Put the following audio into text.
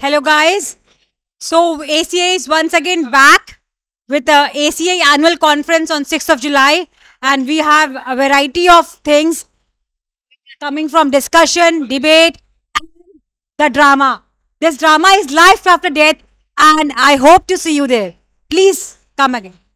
Hello guys. So ACA is once again back with the ACA annual conference on 6th of July and we have a variety of things coming from discussion, debate, the drama. This drama is life after death and I hope to see you there. Please come again.